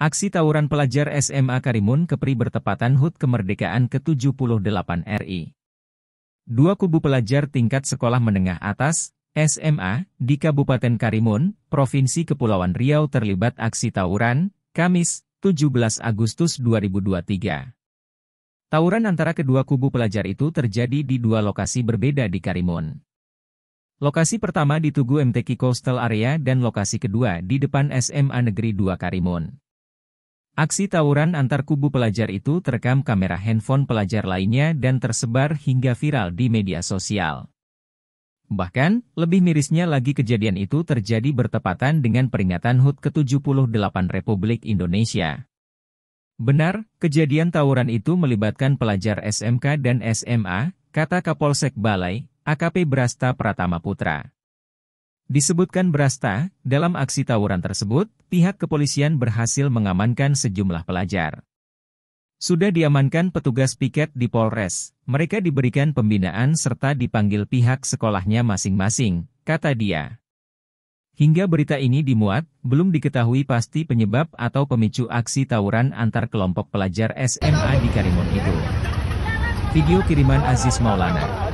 Aksi tawuran pelajar SMA Karimun Kepri bertepatan HUT kemerdekaan ke-78 RI. Dua kubu pelajar tingkat sekolah menengah atas, SMA, di Kabupaten Karimun, Provinsi Kepulauan Riau terlibat aksi tawuran, Kamis, 17 Agustus 2023. Tawuran antara kedua kubu pelajar itu terjadi di dua lokasi berbeda di Karimun. Lokasi pertama di Tugu MTQ Coastal Area dan lokasi kedua di depan SMA Negeri 2 Karimun. Aksi tawuran antar kubu pelajar itu terekam kamera handphone pelajar lainnya dan tersebar hingga viral di media sosial. Bahkan, lebih mirisnya lagi kejadian itu terjadi bertepatan dengan peringatan HUT ke-78 Republik Indonesia. Benar, kejadian tawuran itu melibatkan pelajar SMK dan SMA, kata Kapolsek Balai, AKP Brasta Pratama Putra. Disebutkan Brasta, dalam aksi tawuran tersebut, pihak kepolisian berhasil mengamankan sejumlah pelajar. Sudah diamankan petugas piket di Polres, mereka diberikan pembinaan serta dipanggil pihak sekolahnya masing-masing, kata dia. Hingga berita ini dimuat, belum diketahui pasti penyebab atau pemicu aksi tawuran antar kelompok pelajar SMA di Karimun itu. Video kiriman Aziz Maulana